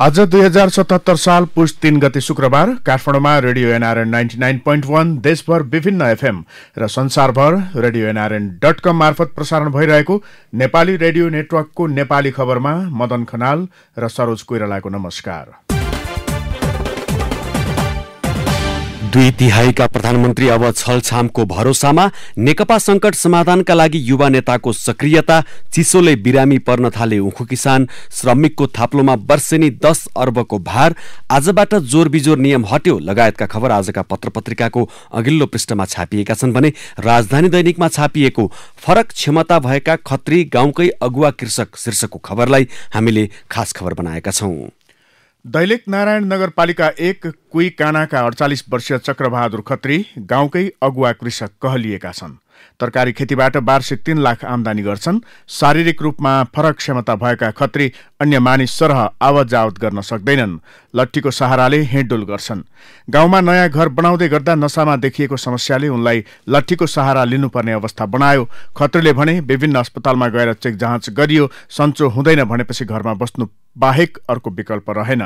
आज दुई हजार सतहत्तर साल पुष तीन गते शुक्रबार काठमाडौँमा radio NRN ninety nine point one देशभर विभिन्न एफएम र संसारभर रेडियो एनआरएन डट कम मार्फत प्रसारण भइरहेको नेपाली रेडियो नेटवर्कको नेपाली खबरमा मदन खनाल र सरोज कोइरालाको नमस्कार दुई तिहाईका प्रधानमन्त्री अब छलछामको भरोसामा नेकपा संकट समाधानका लागि युवा नेताको सक्रियता चिसोले बिरामी पर्न थाले उखु किसान श्रमिकको थाप्लोमा वर्षेनी दस अर्बको भार आजबाट जोर बिजोर नियम हट्यो लगायतका खबर आजका पत्र पत्रिकाको अघिल्लो पृष्ठमा छापिएका छन् भने राजधानी दैनिकमा छापिएको फरक क्षमता भएका खत्री गाउँकै अगुवा कृषक शीर्षकको खबरलाई हामीले खास खबर बनाएका छौं दैलेख नारायण नगरपालिका एक कानाका अडचालिस वर्षीय चक्रबहादुर खत्री गाउँकै अगुवा कृषक कहलिएका छन् तरकारी खेतीबाट वार्षिक तीन लाख आमदानी गर्छन् शारीरिक रूपमा फरक क्षमता भएका खत्री अन्य मानिस सरह आवत जावत गर्न सक्दैनन् लट्ठीको सहाराले हिँडडुल गर्छन् गाउँमा नयाँ घर बनाउँदै गर्दा नसामा देखिएको समस्याले उनलाई लट्ठीको सहारा लिनुपर्ने अवस्था बनायो खत्रीले भने विभिन्न अस्पतालमा गएर चेक जाँच गरियो सन्चो हुँदैन भनेपछि घरमा बस्नु बाहेक अर्को विकल्प रहेन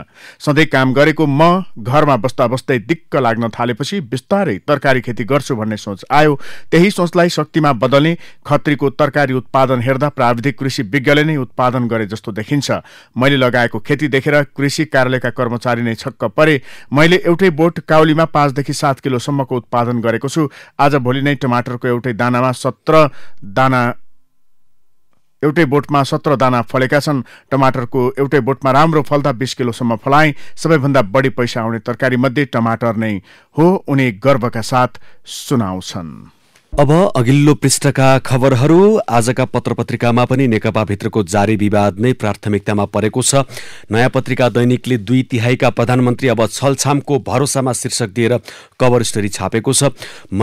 सधैँ काम गरेको म घरमा बस्दा बस्दै दिक्क लाग्न थालेपछि बिस्तारै तरकारी खेती गर्छु भन्ने सोच आयो त्यही सोचलाई शक्तिमा बदल्ने खत्रीको तरकारी उत्पादन हेर्दा प्राविधिक कृषि विज्ञले नै उत्पादन गरे जस्तो देखिन्छ मैले लगाएको खेती देखेर कृषि कार्यालयका कर्मचारी कर्मचारी नै छक्क परे मैले एउटै बोट काउलीमा पाँचदेखि सात किलोसम्मको उत्पादन गरेको छु आज भोलि नै टमाटरको एउटै दानामा सत्र दाना एउटै बोटमा सत्र दाना फलेका छन् टमाटरको एउटै बोटमा राम्रो फल्दा बिस किलोसम्म फलाए सबैभन्दा बढी पैसा आउने तरकारी मध्ये टमाटर नै हो उनी गर्वका साथ सुनाउँछन् अब अघिल्लो पृष्ठका खबरहरू आजका पत्र पत्रिकामा पनि नेकपाभित्रको जारी विवाद नै प्राथमिकतामा परेको छ नयाँ पत्रिका दैनिकले दुई तिहाईका प्रधानमन्त्री अब छलछामको भरोसामा शीर्षक दिएर कभर स्टोरी छापेको छ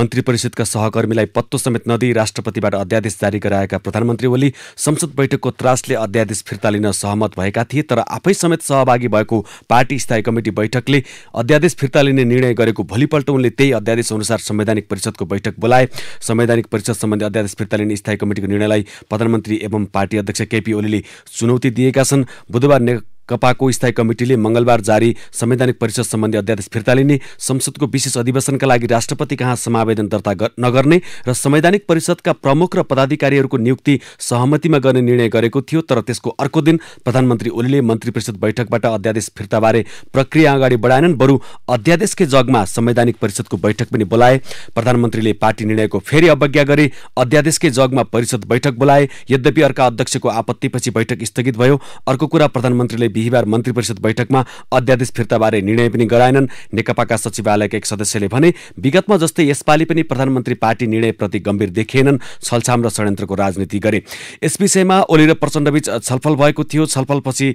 मन्त्री परिषदका सहकर्मीलाई पत्तो समेत नदी राष्ट्रपतिबाट अध्यादेश जारी गराएका प्रधानमन्त्री ओली संसद बैठकको त्रासले अध्यादेश फिर्ता लिन सहमत भएका थिए तर आफै समेत सहभागी भएको पार्टी स्थायी कमिटी बैठकले अध्यादेश फिर्ता लिने निर्णय गरेको भोलिपल्ट उनले त्यही अध्यादेश अनुसार संवैधानिक परिषदको बैठक बोलाए संवैधानिक परिषद सम्बन्धी अध्यादेश फिर्ता लिने स्थायी कमिटिको निर्णयलाई प्रधानमन्त्री एवं पार्टी अध्यक्ष केपी ओलीले चुनौती दिएका छन् बुधबार कपाको स्थायी कमिटीले मङ्गलबार जारी संवैधानिक परिषद सम्बन्धी अध्यादेश फिर्ता लिने संसदको विशेष अधिवेशनका लागि राष्ट्रपति कहाँ समावेदन दर्ता नगर्ने र संवैधानिक परिषदका प्रमुख र पदाधिकारीहरूको नियुक्ति सहमतिमा गर्ने निर्णय गरेको थियो तर त्यसको अर्को दिन प्रधानमन्त्री ओलीले मन्त्री परिषद बैठकबाट अध्यादेश फिर्ताबारे प्रक्रिया अगाडि बढाएनन् बरु अध्यादेशकै जगमा संवैधानिक परिषदको बैठक पनि बोलाए प्रधानमन्त्रीले पार्टी निर्णयको फेरि अवज्ञा गरे अध्यादेशकै जगमा परिषद बैठक बोलाए यद्यपि अर्का अध्यक्षको आपत्तिपछि बैठक स्थगित भयो अर्को कुरा प्रधानमन्त्रीले बिहिबार मन्त्री परिषद बैठकमा अध्यादेश फिर्ताबारे निर्णय पनि गराएनन् नेकपाका सचिवालयका एक सदस्यले भने विगतमा जस्तै यसपालि पनि प्रधानमन्त्री पार्टी निर्णयप्रति गम्भीर देखिएनन् छलछाम र षड्यन्त्रको राजनीति गरे यस विषयमा ओली र प्रचण्डबीच छलफल भएको थियो छलफलपछि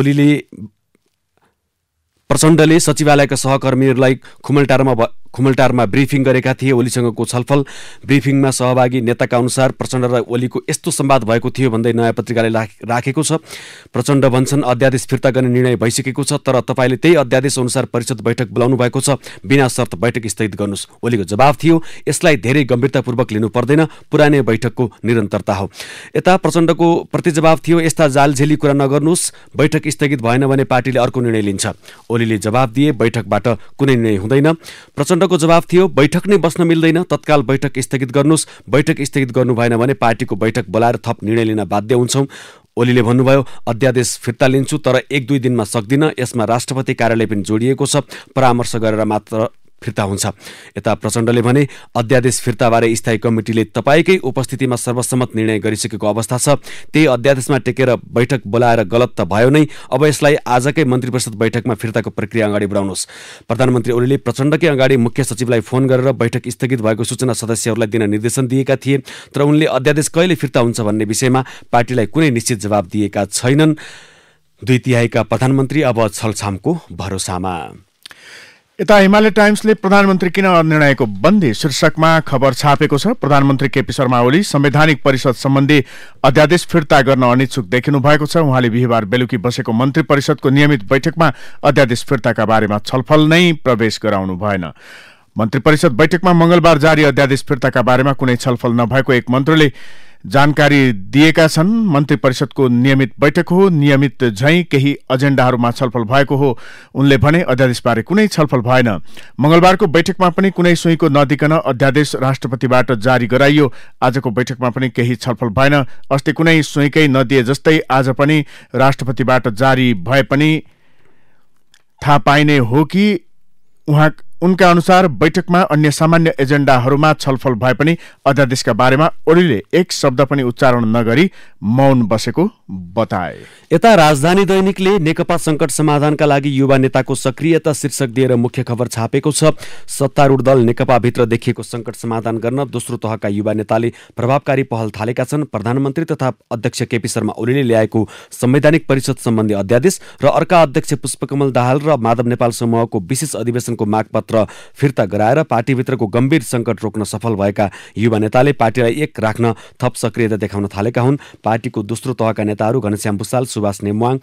ओलीले प्रचण्डले सचिवालयका सहकर्मीहरूलाई खुमलटारमा खुमलटारमा ब्रिफिङ गरेका थिए ओलीसँगको छलफल ब्रिफिङमा सहभागी नेताका अनुसार प्रचण्ड र ओलीको यस्तो संवाद भएको थियो भन्दै नयाँ पत्रिकाले राखेको छ प्रचण्ड भन्छन् अध्यादेश फिर्ता गर्ने निर्णय भइसकेको छ तर तपाईँले त्यही अध्यादेश अनुसार परिषद बैठक बोलाउनु भएको छ बिना शर्त बैठक स्थगित गर्नुहोस् ओलीको जवाब थियो यसलाई धेरै गम्भीरतापूर्वक लिनु पर्दैन पुरानै बैठकको निरन्तरता हो यता प्रचण्डको प्रतिजवाब थियो यस्ता जालझेली कुरा नगर्नुहोस् बैठक स्थगित भएन भने पार्टीले अर्को निर्णय लिन्छ ओलीले जवाब दिए बैठकबाट कुनै निर्णय हुँदैन प्रचण्ड को जवाब थियो बैठक नै बस्न मिल्दैन तत्काल बैठक स्थगित गर्नुहोस् बैठक स्थगित गर्नु भएन भने पार्टीको बैठक बोलाएर थप निर्णय लिन बाध्य हुन्छौँ ओलीले भन्नुभयो अध्यादेश फिर्ता लिन्छु तर एक दुई दिनमा सक्दिनँ यसमा राष्ट्रपति कार्यालय पनि जोडिएको छ परामर्श गरेर मात्र फिर्ता हुन्छ यता प्रचण्डले भने अध्यादेश फिर्ताबारे स्थायी कमिटीले तपाईँकै उपस्थितिमा सर्वसम्मत निर्णय गरिसकेको अवस्था छ त्यही अध्यादेशमा टेकेर बैठक बोलाएर गलत त भयो नै अब यसलाई आजकै मन्त्री परिषद बैठकमा फिर्ताको प्रक्रिया अगाडि बढाउनुहोस् प्रधानमन्त्री ओलीले प्रचण्डकै अगाडि मुख्य सचिवलाई फोन गरेर बैठक स्थगित भएको सूचना सदस्यहरूलाई दिन निर्देशन दिएका थिए तर उनले अध्यादेश कहिले फिर्ता हुन्छ भन्ने विषयमा पार्टीलाई कुनै निश्चित जवाब दिएका छैनन् दुई तिहाईका प्रधानमन्त्री अब छलछामको भरोसामा यता हिमालय टाइम्सले प्रधानमन्त्री किन अनिर्णयको बन्दी शीर्षकमा खबर छापेको छ प्रधानमन्त्री केपी शर्मा ओली संवैधानिक परिषद सम्बन्धी अध्यादेश फिर्ता गर्न अनिच्छुक देखिनु भएको छ उहाँले बिहिबार बेलुकी बसेको मन्त्री परिषदको नियमित बैठकमा अध्यादेश फिर्ताका बारेमा छलफल नै प्रवेश गराउनु भएन मन्त्री परिषद बैठकमा मंगलबार जारी अध्यादेश फिर्ताका बारेमा कुनै छलफल नभएको एक मन्त्रीले जानकारी दिएका छन् मन्त्री परिषदको नियमित बैठक हो नियमित झै केही एजेण्डाहरूमा छलफल भएको हो उनले भने अध्यादेशबारे कुनै छलफल भएन मंगलबारको बैठकमा पनि कुनै सुईको नदिकन अध्यादेश राष्ट्रपतिबाट जारी गराइयो आजको बैठकमा पनि केही छलफल भएन अस्ति कुनै सुईकै नदिए जस्तै आज पनि राष्ट्रपतिबाट जारी भए पनि थाहा पाइने हो कि उहाँ उनका अनुसार बैठकमा अन्य सामान्य एजेण्डाहरूमा छलफल भए पनि अध्यादेशका बारेमा ओलीले एक शब्द पनि उच्चारण नगरी मौन बसेको बताए यता राजधानी दैनिकले नेकपा संकट समाधानका लागि युवा नेताको सक्रियता शीर्षक दिएर मुख्य खबर छापेको छ सत्तारूढ दल नेकपाभित्र देखिएको संकट समाधान गर्न दोस्रो तहका युवा नेताले प्रभावकारी पहल थालेका छन् प्रधानमन्त्री तथा अध्यक्ष केपी शर्मा ओलीले ल्याएको संवैधानिक परिषद सम्बन्धी अध्यादेश र अर्का अध्यक्ष पुष्पकमल दाहाल र माधव नेपाल समूहको विशेष अधिवेशनको मागपत्र पत्र फिर्ता गराएर पार्टीभित्रको गम्भीर सङ्कट रोक्न सफल भएका युवा नेताले पार्टीलाई एक राख्न थप सक्रियता देखाउन थालेका हुन् पार्टीको दोस्रो तहका नेताहरू घनश्याम भुषाल सुभाष नेमवाङ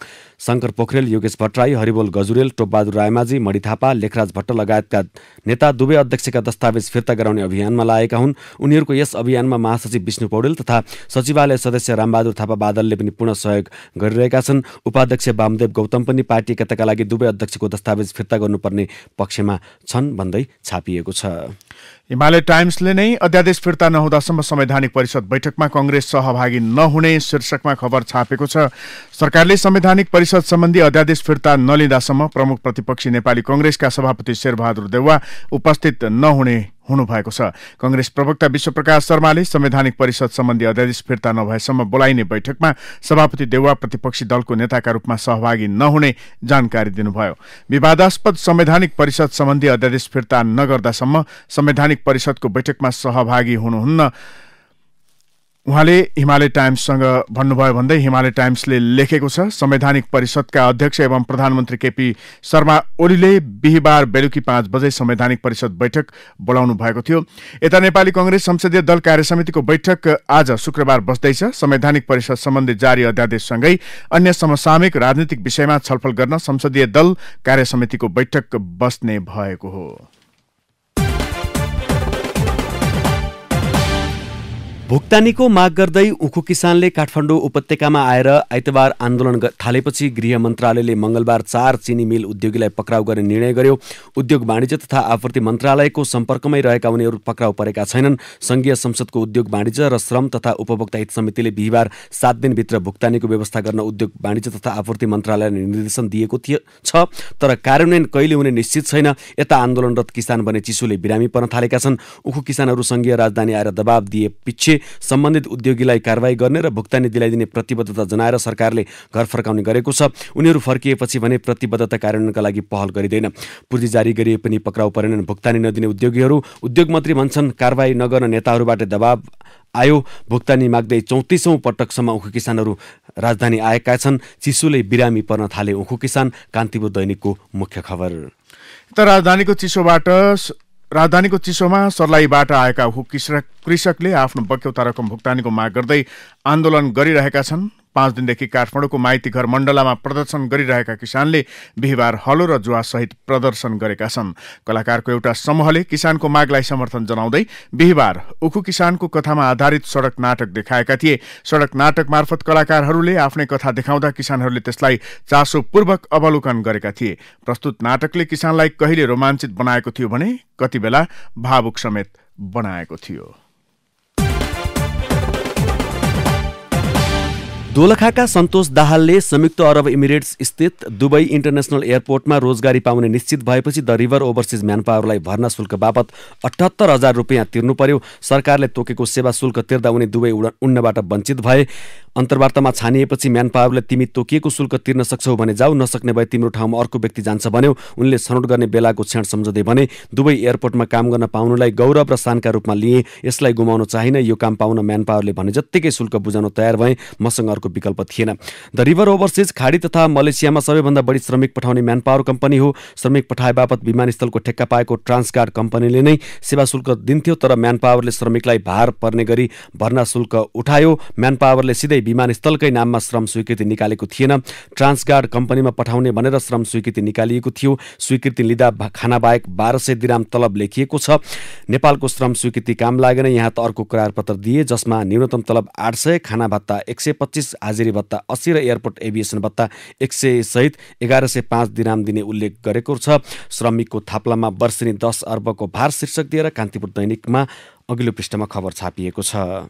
शङ्कर पोखरेल योगेश भट्टराई हरिबोल गजुरेल टोपबहादुर रायमाझी मणि थापा लेखराज भट्ट लगायतका नेता दुवै अध्यक्षका दस्तावेज फिर्ता गराउने अभियानमा लागेका हुन् उनीहरूको यस अभियानमा महासचिव विष्णु पौडेल तथा सचिवालय सदस्य रामबहादुर थापा बादलले पनि पूर्ण सहयोग गरिरहेका छन् उपाध्यक्ष वामदेव गौतम पनि पार्टी एकताका लागि दुवै अध्यक्षको दस्तावेज फिर्ता गर्नुपर्ने पक्षमा छन् छन् भन्दै छापिएको छ हिमालय टाइम्सले नै अध्यादेश फिर्ता नहुँदासम्म संवैधानिक परिषद बैठकमा कङ्ग्रेस सहभागी नहुने शीर्षकमा खबर छापेको छ सरकारले संवैधानिक परिषद सम्बन्धी अध्यादेश फिर्ता नलिँदासम्म प्रमुख प्रतिपक्षी नेपाली कङ्ग्रेसका सभापति शेरबहादुर देउवा उपस्थित नहुने हुनुभएको छ कंग्रेस प्रवक्ता विश्वप्रकाश शर्माले संवैधानिक परिषद सम्बन्धी अध्यादेश फिर्ता नभएसम्म बोलाइने बैठकमा सभापति देउवा प्रतिपक्षी दलको नेताका रूपमा सहभागी नहुने जानकारी दिनुभयो विवादास्पद संवैधानिक परिषद सम्बन्धी अध्यादेश फिर्ता नगर्दासम्म संवैधानिक परिषदको बैठकमा सहभागी हुनुहुन्न उहाँले हिमालय टाइम्ससँग भन्नुभयो भन्दै हिमालय टाइम्सले लेखेको छ संवैधानिक परिषदका अध्यक्ष एवं प्रधानमन्त्री केपी शर्मा ओलीले बिहिबार बेलुकी पाँच बजे संवैधानिक परिषद बैठक बोलाउनु भएको थियो यता नेपाली कंग्रेस संसदीय दल कार्यसमितिको बैठक आज शुक्रबार बस्दैछ संवैधानिक परिषद सम्बन्धी जारी अध्यादेशसँगै अन्य समसामयिक राजनीतिक विषयमा छलफल गर्न संसदीय दल कार्यसमितिको बैठक बस्ने भएको हो भुक्तानीको माग गर्दै उखु किसानले काठमाडौँ उपत्यकामा आएर आइतबार आन्दोलन थालेपछि गृह मन्त्रालयले मंगलबार चार चिनी मिल उद्योगीलाई पक्राउ गर्ने निर्णय गर्यो उद्योग वाणिज्य तथा आपूर्ति मन्त्रालयको सम्पर्कमै रहेका उनीहरू पक्राउ परेका छैनन् संघीय संसदको उद्योग वाणिज्य र श्रम तथा उपभोक्ता हित समितिले बिहिबार सात दिनभित्र भुक्तानीको व्यवस्था गर्न उद्योग वाणिज्य तथा आपूर्ति मन्त्रालयले निर्देशन दिएको थियो छ तर कार्यान्वयन कहिले हुने निश्चित छैन यता आन्दोलनरत किसान बने चिसोले बिरामी पर्न थालेका छन् उखु किसानहरू संघीय राजधानी आएर दबाब दिए पछि सम्बन्धित उद्योगीलाई कारवाही गर्ने र भुक्तानी दिलाइदिने प्रतिबद्धता जनाएर सरकारले घर फर्काउने गरेको छ उनीहरू फर्किएपछि भने प्रतिबद्धता कार्यान्वयनका लागि पहल गरिँदैन पूर्ति जारी गरिए पनि पक्राउ परेनन् भुक्तानी नदिने उद्योगीहरू उद्योग मन्त्री भन्छन् कारवाही नगर्न नेताहरूबाट दबाव आयो भुक्तानी माग्दै चौतिसौँ पटकसम्म उखु किसानहरू राजधानी आएका छन् चिसोले बिरामी पर्न थाले उखु किसान कान्तिपुर दैनिकको मुख्य खबर त राजधानीको चिसोबाट राजधानीको चिसोमा सर्लाहीबाट आएका हु कृषकले आफ्नो बक्यौता रकम भुक्तानीको माग गर्दै आन्दोलन गरिरहेका छन् पाँच दिनदेखि काठमाडौँको घर मण्डलामा प्रदर्शन गरिरहेका किसानले बिहिबार हलो र जुवासहित प्रदर्शन गरेका छन् कलाकारको एउटा समूहले किसानको मागलाई समर्थन जनाउँदै बिहिबार उखु किसानको कथामा आधारित सडक नाटक देखाएका थिए सडक नाटक मार्फत कलाकारहरूले आफ्नै कथा देखाउँदा किसानहरूले त्यसलाई चासोपूर्वक अवलोकन गरेका थिए प्रस्तुत नाटकले किसानलाई कहिले रोमाञ्चित बनाएको थियो भने कति बेला भावुक समेत बनाएको थियो दोलखाका सन्तोष दाहालले संयुक्त अरब इमिरेट्स स्थित दुबई इन्टरनेसनल एयरपोर्टमा रोजगारी पाउने निश्चित भएपछि द रिभर ओभरसिज म्यान पावरलाई भर्ना शुल्क बापत अठहत्तर हजार रुपियाँ तिर्नु पर्यो सरकारले तोकेको सेवा शुल्क तिर्दा उनी दुवै उडा उड्नबाट वञ्चित भए अन्तर्वार्तामा छानिएपछि म्यान पावरले तिमी तोकिएको शुल्क तिर्न सक्छौ भने जाऊ नसक्ने भए तिम्रो ठाउँमा अर्को व्यक्ति जान्छ भन्यो उनले छनौट गर्ने बेलाको क्षण सम्झँदै भने दुवै एयरपोर्टमा काम गर्न पाउनुलाई गौरव र शानका रूपमा लिए यसलाई गुमाउन चाहिँ यो काम पाउन म्यान पावरले भने जत्तिकै शुल्क बुझाउन तयार भए मसँग अर्को विकल्प थिएन द रिभर ओभरसिज खाडी तथा मलेसियामा सबैभन्दा बढी श्रमिक पठाउने म्यान पावर कम्पनी हो श्रमिक पठाए बापत विमानस्थलको ठेक्का पाएको ट्रान्सगार्ड कम्पनीले नै सेवा शुल्क दिन्थ्यो तर म्यान पावरले श्रमिकलाई भार पर्ने गरी भर्ना शुल्क उठायो म्यान पावरले सिधै विमानस्थलकै नाममा श्रम स्वीकृति निकालेको थिएन ट्रान्सगार्ड कम्पनीमा पठाउने भनेर श्रम स्वीकृति निकालिएको थियो स्वीकृति लिँदा खाना बाहेक बाह्र सय दिराम तलब लेखिएको छ नेपालको श्रम स्वीकृति काम लागेन यहाँ त अर्को करार दिए जसमा न्यूनतम तलब आठ सय खाना भत्ता एक सय पच्चिस पच्चिस हाजिरी भत्ता अस्सी र एयरपोर्ट एभिएसन भत्ता एक सय सहित एघार सय पाँच दिनाम दिने उल्लेख गरेको छ श्रमिकको थाप्लामा वर्षेनी दस अर्बको भार शीर्षक दिएर कान्तिपुर दैनिकमा अघिल्लो पृष्ठमा खबर छापिएको छ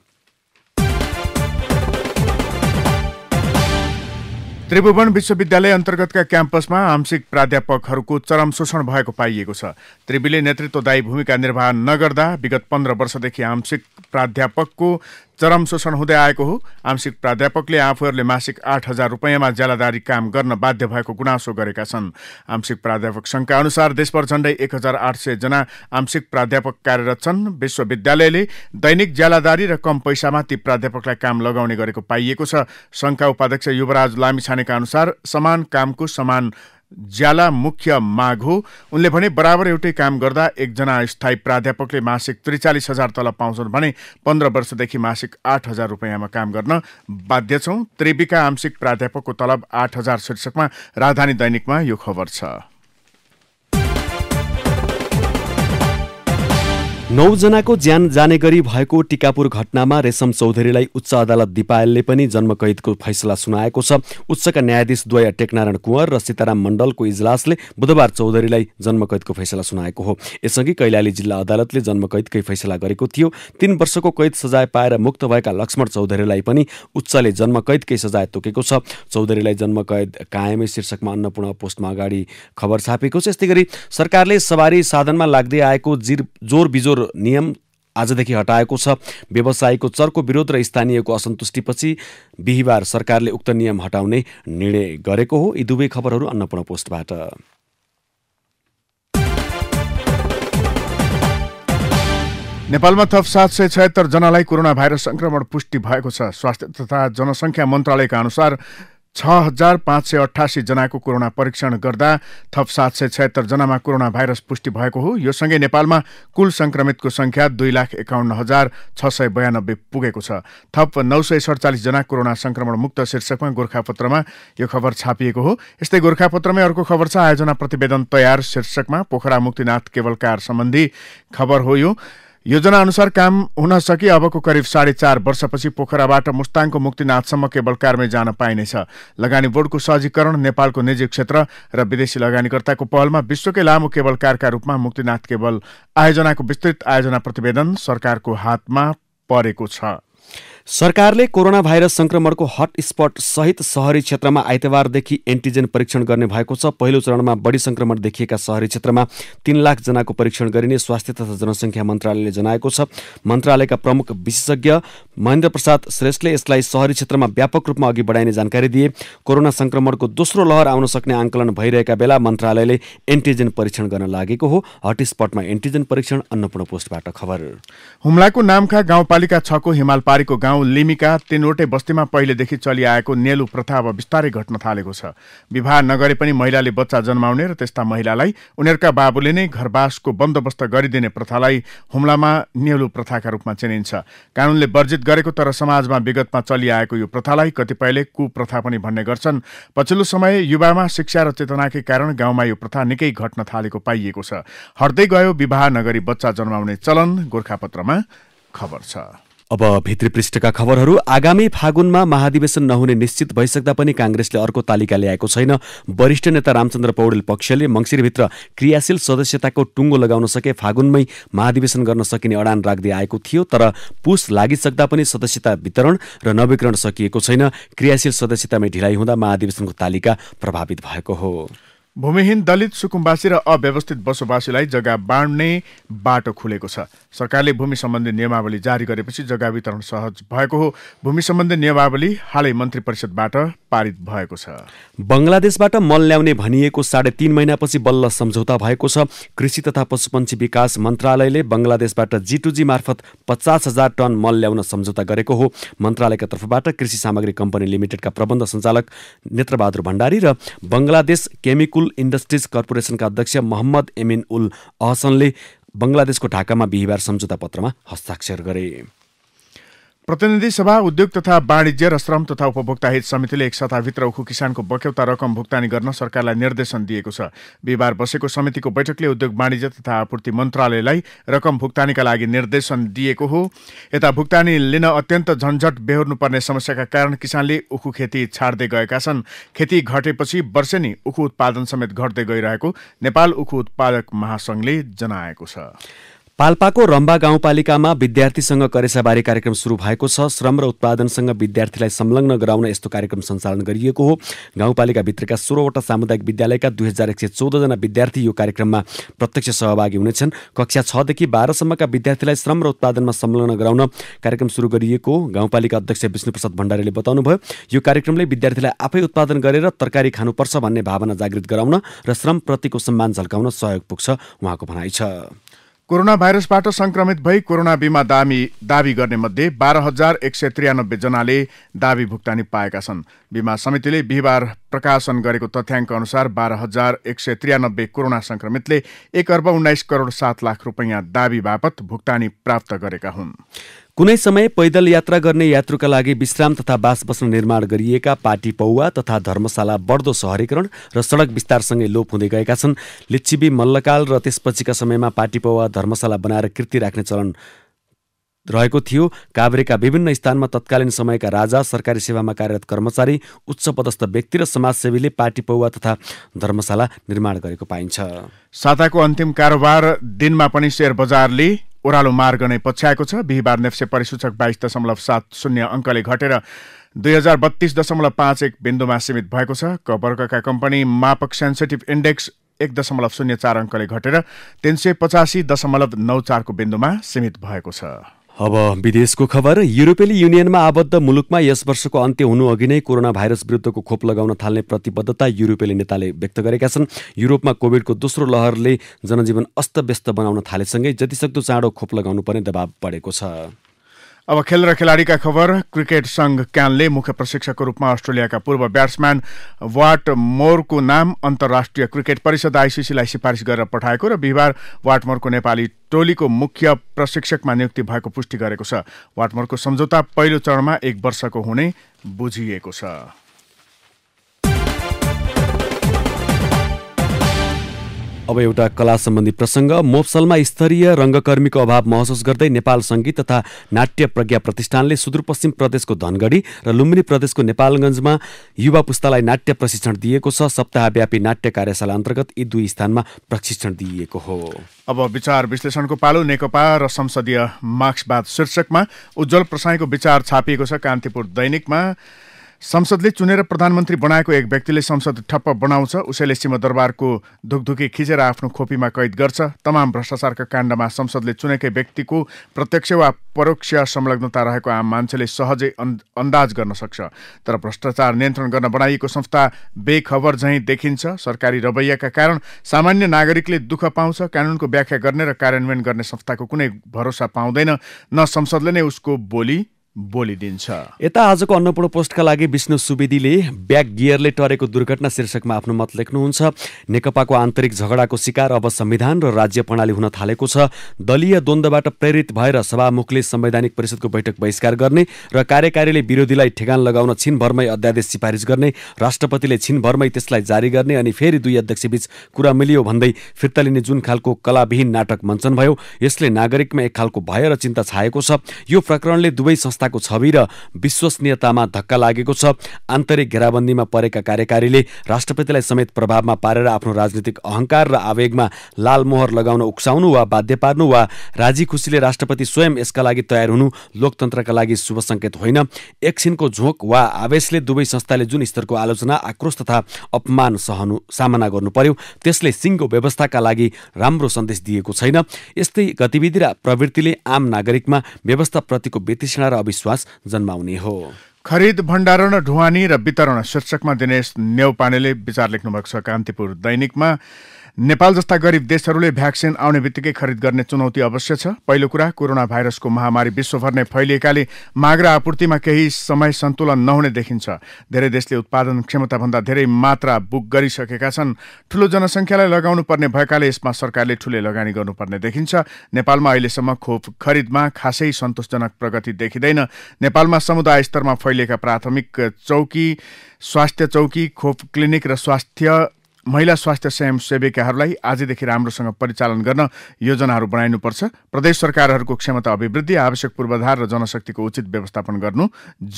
त्रिभुवन विश्वविद्यालय अन्तर्गतका क्याम्पसमा आंशिक प्राध्यापकहरूको चरम शोषण भएको पाइएको छ त्रिवीले नेतृत्वदायी भूमिका निर्वाह नगर्दा विगत पन्ध्र वर्षदेखि आंशिक प्राध्यापकको चरम शोषण हुँदै आएको हो आंशिक प्राध्यापकले आफूहरूले मासिक आठ हजार रुपियाँमा ज्यालादारी काम गर्न बाध्य भएको गुनासो गरेका छन् आंशिक प्राध्यापक सङ्घका अनुसार देशभर झण्डै एक हजार आठ सयजना आंशिक प्राध्यापक कार्यरत छन् विश्वविद्यालयले दैनिक ज्यालादारी र कम पैसामा ती प्राध्यापकलाई काम लगाउने गरेको पाइएको छ सङ्घका उपाध्यक्ष युवराज लामिछानेका अनुसार समान कामको समान ज्याला मुख्य माग हो उनले भने बराबर एउटै काम गर्दा एकजना स्थायी प्राध्यापकले मासिक त्रिचालिस हजार तलब पाउँछन् भने पन्ध्र वर्षदेखि मासिक आठ हजार रुपियाँमा काम गर्न बाध्य छौँ त्रिविका आंशिक प्राध्यापकको तलब आठ हजार शीर्षकमा राजधानी दैनिकमा यो खबर छ नौजनाको ज्यान जाने गरी भएको टिकापुर घटनामा रेशम चौधरीलाई उच्च अदालत दिपायलले पनि जन्मकैदको फैसला सुनाएको छ उच्चका न्यायाधीश द्वय टेकनारायण कुँवर र सीताराम मण्डलको इजलासले बुधबार चौधरीलाई जन्मकैदको फैसला सुनाएको हो यसअघि कैलाली जिल्ला अदालतले जन्मकैदकै फैसला गरेको थियो तीन वर्षको कैद सजाय पाएर मुक्त भएका लक्ष्मण चौधरीलाई पनि उच्चले जन्मकैदकै सजाय तोकेको छ चौधरीलाई जन्मकैद कायमै शीर्षकमा अन्नपूर्ण पोस्टमा अगाडि खबर छापेको छ यस्तै गरी सरकारले सवारी साधनमा लाग्दै आएको जिर जोर बिजोर नियम आजदेखि हटाएको छ व्यवसायको चर्को विरोध र स्थानीयको असन्तुष्टिपछि बिहिबार सरकारले उक्त नियम हटाउने निर्णय गरेको हो यी दुवै खबरहरू अन्नपूर्ण पोस्टबाट नेपालमा थप सात सय छयत्तर जनालाई कोरोना भाइरस संक्रमण पुष्टि भएको छ स्वास्थ्य तथा जनसङ्ख्या मन्त्रालयका अनुसार छ हजार पाँच सय अठासी जनाको कोरोना परीक्षण गर्दा थप सात सय छयत्तर जनामा कोरोना भाइरस पुष्टि भएको हो यो सँगै नेपालमा कुल संक्रमितको संख्या दुई लाख एकाउन्न हजार छ सय बयानब्बे पुगेको छ थप नौ सय सड़चालिस जना कोरोना संक्रमण मुक्त शीर्षकमा गोर्खापत्रमा यो खबर छापिएको हो यस्तै गोर्खापत्रमै अर्को खबर छ आयोजना प्रतिवेदन तयार शीर्षकमा पोखरा मुक्तिनाथ केवलकार सम्बन्धी खबर हो यो योजना अनुसार काम हुन सके अबको करिब साढे चार वर्षपछि पोखराबाट मुस्ताङको मुक्तिनाथसम्म केवल कारमै जान पाइनेछ लगानी बोर्डको सहजीकरण नेपालको निजी क्षेत्र र विदेशी लगानीकर्ताको पहलमा विश्वकै लामो केवल कारका रूपमा मुक्तिनाथ केवल आयोजनाको विस्तृत आयोजना प्रतिवेदन सरकारको हातमा परेको छ सरकारले कोरोना भाइरस संक्रमणको हटस्पट सहित शहरी क्षेत्रमा आइतबारदेखि एन्टिजेन परीक्षण गर्ने भएको छ पहिलो चरणमा बढी संक्रमण देखिएका शहरी क्षेत्रमा तीन जनाको परीक्षण गरिने स्वास्थ्य तथा जनसङ्ख्या मन्त्रालयले जनाएको छ मन्त्रालयका प्रमुख विशेषज्ञ महेन्द्र प्रसाद श्रेष्ठले यसलाई शहरी क्षेत्रमा व्यापक रूपमा अघि बढाइने जानकारी दिए कोरोना संक्रमणको दोस्रो लहर आउन सक्ने आंकलन भइरहेका बेला मन्त्रालयले एन्टिजेन परीक्षण गर्न लागेको हो हटस्पटमा एन्टिजेन परीक्षण अन्नपूर्ण पोस्टबाट खबर हुम्लाको नामखा गाउँपालिका छको हिमाल पारीको गाउँ गाउँ लिमिका तिनवटै बस्तीमा पहिलेदेखि चलिआएको नेलु प्रथा अब बिस्तारै घट्न थालेको छ विवाह नगरे पनि महिलाले बच्चा जन्माउने र त्यस्ता महिलालाई उनीहरूका बाबुले नै घरवासको बन्दोबस्त गरिदिने प्रथालाई हुम्लामा नेलु प्रथाका रूपमा चिनिन्छ कानूनले वर्जित गरेको तर समाजमा विगतमा चलिआएको यो प्रथालाई कतिपयले कुप्रथा पनि भन्ने गर्छन् पछिल्लो समय युवामा शिक्षा र चेतनाकै कारण गाउँमा यो प्रथा निकै घट्न थालेको पाइएको छ हट्दै गयो विवाह नगरी बच्चा जन्माउने चलन गोर्खापत्रमा खबर छ अब भित्री पृष्ठका खबरहरू आगामी फागुनमा महाधिवेशन नहुने निश्चित भइसक्दा पनि काङ्ग्रेसले अर्को तालिका ल्याएको छैन वरिष्ठ नेता रामचन्द्र पौडेल पक्षले मङ्सिरभित्र क्रियाशील सदस्यताको टुङ्गो लगाउन सके फागुनमै महाधिवेशन गर्न सकिने अडान राख्दै आएको थियो तर पुस लागिसक्दा पनि सदस्यता वितरण र नवीकरण सकिएको छैन क्रियाशील सदस्यतामै ढिलाइ हुँदा महाधिवेशनको तालिका प्रभावित भएको हो भूमिहीन दलित सुकुम्बासी र अव्यवस्थित बसोबासीलाई जग्गा बाँड्ने बाटो खुलेको छ सरकारले भूमि सम्बन्धी नियमावली जारी गरेपछि जग्गा वितरण सहज भएको हो भूमि सम्बन्धी नियमावली हालै मन्त्री परिषदबाट पारित भएको छ बङ्गलादेशबाट मल ल्याउने भनिएको साढे तिन महिनापछि बल्ल सम्झौता भएको छ कृषि तथा पशुपन्छी विकास मन्त्रालयले बङ्गलादेशबाट जिटुजी मार्फत पचास हजार टन मल ल्याउन सम्झौता गरेको हो मन्त्रालयका तर्फबाट कृषि सामग्री कम्पनी लिमिटेडका प्रबन्ध सञ्चालक नेत्रबहादुर भण्डारी र बङ्गलादेश केमिकल इन्डस्ट्रिज कर्पोरेसनका अध्यक्ष मोहम्मद एमिन उल अहसनले बङ्गलादेशको ढाकामा बिहिबार सम्झौता पत्रमा हस्ताक्षर गरे प्रतिनिधि सभा उद्योग तथा वाणिज्य र श्रम तथा उपभोक्ता हित समितिले एक सताभित्र उखु किसानको बक्यौता रकम भुक्तानी गर्न सरकारलाई निर्देशन दिएको छ बिहिबार बसेको समितिको बैठकले उद्योग वाणिज्य तथा आपूर्ति मन्त्रालयलाई रकम भुक्तानीका लागि निर्देशन दिएको हो यता भुक्तानी लिन अत्यन्त झन्झट बेहोर्नुपर्ने समस्याका कारण किसानले उखु खेती छाड्दै गएका छन् खेती घटेपछि वर्षेनी उखु उत्पादन समेत घट्दै गइरहेको नेपाल उखु उत्पादक महासंघले जनाएको छ पाल्पाको रम्बा गाउँपालिकामा विद्यार्थीसँग करेसाबारी कार्यक्रम सुरु भएको छ श्रम र उत्पादनसँग विद्यार्थीलाई संलग्न गराउन यस्तो कार्यक्रम सञ्चालन गरिएको हो गाउँपालिकाभित्रका सोह्रवटा सामुदायिक विद्यालयका दुई हजार एक सय चौधजना विद्यार्थी यो कार्यक्रममा प्रत्यक्ष सहभागी हुनेछन् कक्षा छदेखि बाह्रसम्मका विद्यार्थीलाई श्रम र उत्पादनमा संलग्न गराउन कार्यक्रम सुरु गरिएको गाउँपालिका अध्यक्ष विष्णुप्रसाद भण्डारीले बताउनुभयो यो कार्यक्रमले विद्यार्थीलाई आफै उत्पादन गरेर तरकारी खानुपर्छ भन्ने भावना जागृत गराउन र श्रमप्रतिको सम्मान झल्काउन सहयोग पुग्छ उहाँको भनाइ छ कोरोना भाइरसबाट संक्रमित भई कोरोना बिमा दामी दावी मध्ये बाह्र हजार एक सय त्रियानब्बे जनाले दावी भुक्तानी पाएका छन् बीमा समितिले बिहिबार प्रकाशन गरेको तथ्याङ्क अनुसार बाह्र हजार एक सय त्रियानब्बे कोरोना संक्रमितले एक अर्ब उन्नाइस करोड सात लाख रुपियाँ दावी बापत भुक्तानी प्राप्त गरेका हुन् कुनै समय पैदल यात्रा गर्ने यात्रुका लागि विश्राम तथा बास बस्न निर्माण गरिएका पार्टी पौवा तथा धर्मशाला बढ्दो सहरीकरण र सडक विस्तारसँगै लोप हुँदै गएका छन् लिच्छिबी मल्लकाल र त्यसपछिका समयमा पाटी पौवा धर्मशाला बनाएर कृति राख्ने चलन रहेको थियो काभ्रेका विभिन्न स्थानमा तत्कालीन समयका राजा सरकारी सेवामा कार्यरत कर्मचारी उच्च पदस्थ व्यक्ति र समाजसेवीले पार्टी पौवा तथा धर्मशाला निर्माण गरेको पाइन्छ साताको अन्तिम कारोबार दिनमा पनि सेयर बजारले ओह्रालो मार्ग नै पछ्याएको छ बिहिबार नेप्से परिसूचक बाइस दशमलव सात शून्य अङ्कले घटेर दुई हजार बत्तीस दशमलव पाँच एक बिन्दुमा सीमित भएको छ क वर्गका कम्पनी मापक सेन्सिटिभ इन्डेक्स एक दशमलव शून्य चार अङ्कले घटेर तिन सय पचासी दशमलव नौ चारको बिन्दुमा सीमित भएको छ अब विदेशको खबर युरोपेली युनियनमा आबद्ध मुलुकमा यस वर्षको अन्त्य हुनु अघि नै कोरोना भाइरस विरुद्धको खोप लगाउन थाल्ने प्रतिबद्धता युरोपेली नेताले व्यक्त गरेका छन् युरोपमा कोभिडको दोस्रो लहरले जनजीवन अस्तव्यस्त बनाउन थालेसँगै जतिसक्दो चाँडो खोप लगाउनु पर्ने दबाव बढेको छ अब खेल र खेलाडीका खबर क्रिकेट संघ क्यानले मुख्य प्रशिक्षकको रूपमा अस्ट्रेलियाका पूर्व ब्याट्सम्यान वाट मोरको नाम अन्तर्राष्ट्रिय क्रिकेट परिषद आइसिसीलाई सिफारिस गरेर पठाएको र बिहिबार वाट मोरको नेपाली टोलीको मुख्य प्रशिक्षकमा नियुक्ति भएको पुष्टि गरेको छ वाटमोरको सम्झौता पहिलो चरणमा एक वर्षको हुने बुझिएको छ अब एउटा कला सम्बन्धी प्रसङ्ग मोफसलमा स्तरीय रङ्गकर्मीको अभाव महसुस गर्दै नेपाल सङ्गीत तथा नाट्य प्रज्ञा प्रतिष्ठानले सुदूरपश्चिम प्रदेशको धनगढी र लुम्बिनी प्रदेशको नेपालगञ्जमा युवा पुस्तालाई नाट्य प्रशिक्षण दिएको छ सप्ताहव्यापी नाट्य कार्यशाला अन्तर्गत यी दुई स्थानमा प्रशिक्षण दिइएको हो अब विचार विश्लेषणको पालो नेकपा र संसदीय मार्क्सवाद शीर्षकमा उज्जवल प्रसाईको विचार छापिएको छ कान्तिपुर दैनिकमा संसदले चुनेर प्रधानमन्त्री बनाएको एक व्यक्तिले संसद ठप्प बनाउँछ उसैले सिंहदरबारको धुकधुकी खिचेर आफ्नो खोपीमा कैद गर्छ तमाम भ्रष्टाचारका काण्डमा संसदले चुनेकै व्यक्तिको प्रत्यक्ष वा परोक्ष संलग्नता रहेको आम मान्छेले सहजै अन्दाज गर्न सक्छ तर भ्रष्टाचार नियन्त्रण गर्न बनाइएको संस्था बेखबर झैँ देखिन्छ सरकारी रवैयाका कारण सामान्य नागरिकले दुःख पाउँछ कानुनको व्याख्या गर्ने र कार्यान्वयन गर्ने संस्थाको कुनै भरोसा पाउँदैन न संसदले नै उसको बोली बोलिदिन्छ यता आजको अन्नपूर्ण पोस्टका लागि विष्णु सुवेदीले ब्याक गियरले टरेको दुर्घटना शीर्षकमा आफ्नो मत लेख्नुहुन्छ नेकपाको आन्तरिक झगडाको शिकार अब संविधान र राज्य प्रणाली हुन थालेको छ दलीय द्वन्द्वबाट प्रेरित भएर सभामुखले संवैधानिक परिषदको बैठक बहिष्कार गर्ने र कार्यकारीले विरोधीलाई ठेगान लगाउन छिनभरमै अध्यादेश सिफारिस गर्ने राष्ट्रपतिले छिनभरमै त्यसलाई जारी गर्ने अनि फेरि दुई अध्यक्षबीच कुरा मिलियो भन्दै फिर्ता लिने जुन खालको कलाविहीन नाटक मञ्चन भयो यसले नागरिकमा एक खालको भय र चिन्ता छाएको छ यो प्रकरणले दुवै संस्था संस्थाको छवि र विश्वसनीयतामा धक्का लागेको छ आन्तरिक घेराबन्दीमा परेका कार्यकारीले राष्ट्रपतिलाई समेत प्रभावमा पारेर आफ्नो राजनीतिक अहंकार र आवेगमा लालमोहर लगाउन उक्साउनु वा बाध्य पार्नु वा राजी खुसीले राष्ट्रपति स्वयं यसका लागि तयार हुनु लोकतन्त्रका लागि शुभ सङ्केत होइन एकछिनको झोक वा आवेशले दुवै संस्थाले जुन स्तरको आलोचना आक्रोश तथा अपमान सहनु सामना गर्नु पर्यो त्यसले सिङ्गो व्यवस्थाका लागि राम्रो सन्देश दिएको छैन यस्तै गतिविधि र प्रवृत्तिले आम नागरिकमा व्यवस्थाप्रतिको वितृष्णा र विश्वास जन्माउने हो खरिद भण्डारण ढुवानी र वितरण शीर्षकमा दिनेश नेौपानेले विचार लेख्नुभएको छ कान्तिपुर दैनिकमा नेपाल जस्ता गरिब देशहरूले भ्याक्सिन आउने बित्तिकै खरिद गर्ने चुनौती अवश्य छ पहिलो कुरा कोरोना भाइरसको महामारी विश्वभर नै फैलिएकाले माग र आपूर्तिमा केही समय सन्तुलन नहुने देखिन्छ धेरै देशले उत्पादन क्षमताभन्दा धेरै मात्रा बुक गरिसकेका छन् ठूलो जनसङ्ख्यालाई लगाउनुपर्ने भएकाले यसमा सरकारले ठूले लगानी गर्नुपर्ने देखिन्छ नेपालमा अहिलेसम्म खोप खरिदमा खासै सन्तोषजनक प्रगति देखिँदैन नेपालमा समुदाय स्तरमा फैलिएका प्राथमिक चौकी स्वास्थ्य चौकी खोप क्लिनिक र स्वास्थ्य महिला स्वास्थ्य स्वयं सेविकाहरूलाई आजदेखि राम्रोसँग परिचालन गर्न योजनाहरू बनाइनुपर्छ प्रदेश सरकारहरूको क्षमता अभिवृद्धि आवश्यक पूर्वाधार र जनशक्तिको उचित व्यवस्थापन गर्नु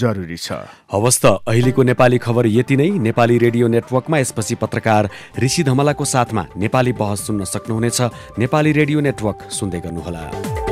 जरुरी छ हवस् त अहिलेको नेपाली खबर यति नै नेपाली रेडियो नेटवर्कमा यसपछि पत्रकार ऋषि धमलाको साथमा नेपाली बहस सुन्न सक्नुहुनेछ नेपाली रेडियो नेटवर्क सुन्दै गर्नुहोला